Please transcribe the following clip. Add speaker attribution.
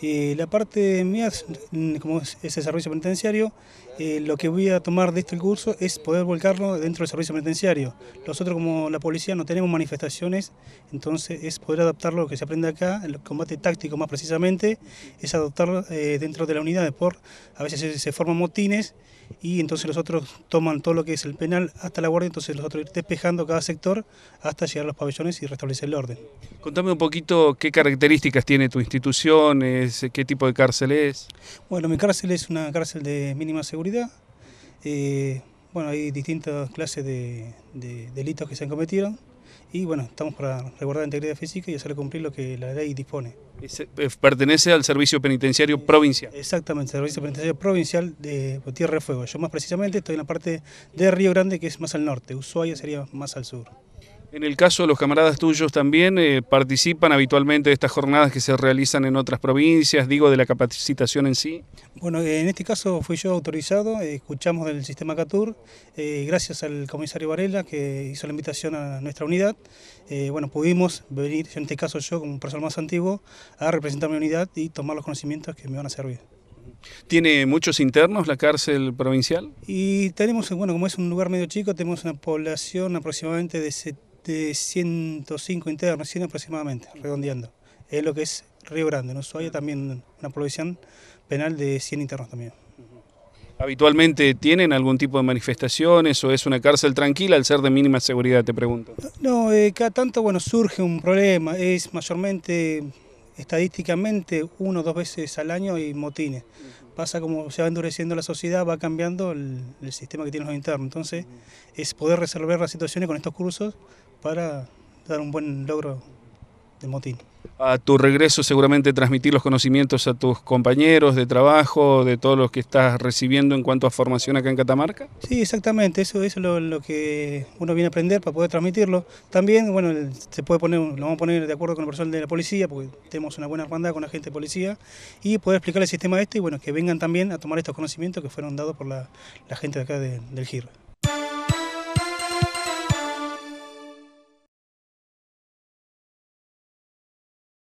Speaker 1: Eh, la parte mía, como es el servicio penitenciario, eh, lo que voy a tomar de este curso es poder volcarlo dentro del servicio penitenciario. Nosotros como la policía no tenemos manifestaciones, entonces es poder adaptar lo que se aprende acá, el combate táctico más precisamente, es adoptarlo eh, dentro de la unidad, por a veces se, forman motines y entonces los otros toman todo lo que es el penal hasta la guardia, entonces los otros ir despejando cada sector hasta llegar a los pabellones y restablecer el orden.
Speaker 2: Contame un poquito qué características tiene tu institución, eh, qué tipo de cárcel es?
Speaker 1: Bueno, mi cárcel es una cárcel de mínima seguridad. Eh, bueno, hay distintas clases de, delitos que se han cometido y bueno, estamos para resguardar la integridad física y hacer cumplir lo que la ley dispone.
Speaker 2: Eh, pertenece al Servicio Penitenciario Provincial.
Speaker 1: Exactamente, Servicio Penitenciario Provincial de Tierra de Fuego. Yo más precisamente estoy en la parte de Río Grande, que es más al norte. Ushuaia sería más al sur.
Speaker 2: En el caso de los camaradas tuyos también, eh, ¿participan habitualmente de estas jornadas que se realizan en otras provincias, digo, de la capacitación en sí?
Speaker 1: Bueno, en este caso fui yo autorizado, eh, escuchamos del sistema CATUR, eh, gracias al comisario Varela que hizo la invitación a nuestra unidad, bueno, pudimos venir, en este caso yo como personal más antiguo, a representar mi unidad y tomar los conocimientos que me van a servir.
Speaker 2: ¿Tiene muchos internos la cárcel provincial?
Speaker 1: Y tenemos, bueno, como es un lugar medio chico, tenemos una población aproximadamente de 70 de 105 internos, 100 aproximadamente, redondeando. Es lo que es Río Grande. En Ushuaia también una provisión penal de 100 internos también.
Speaker 2: ¿Habitualmente tienen algún tipo de manifestaciones o es una cárcel tranquila al ser de mínima seguridad, te pregunto?
Speaker 1: No, eh, cada tanto bueno, surge un problema. Es mayormente estadísticamente uno o dos veces al año y motines. Pasa como se va endureciendo la sociedad, va cambiando el, el sistema que tienen los internos. Entonces, es poder resolver las situaciones con estos cursos para dar un buen logro de motín.
Speaker 2: A tu regreso seguramente transmitir los conocimientos a tus compañeros de trabajo, de todos los que estás recibiendo en cuanto a formación acá en Catamarca.
Speaker 1: Sí, exactamente, eso, es lo, que uno viene a aprender para poder transmitirlo. También, bueno, se puede poner, lo vamos a poner de acuerdo con el personal de la policía, porque tenemos una buena hermandad con la gente de policía, y poder explicar el sistema este y bueno, que vengan también a tomar estos conocimientos que fueron dados por la, gente de acá del GIR.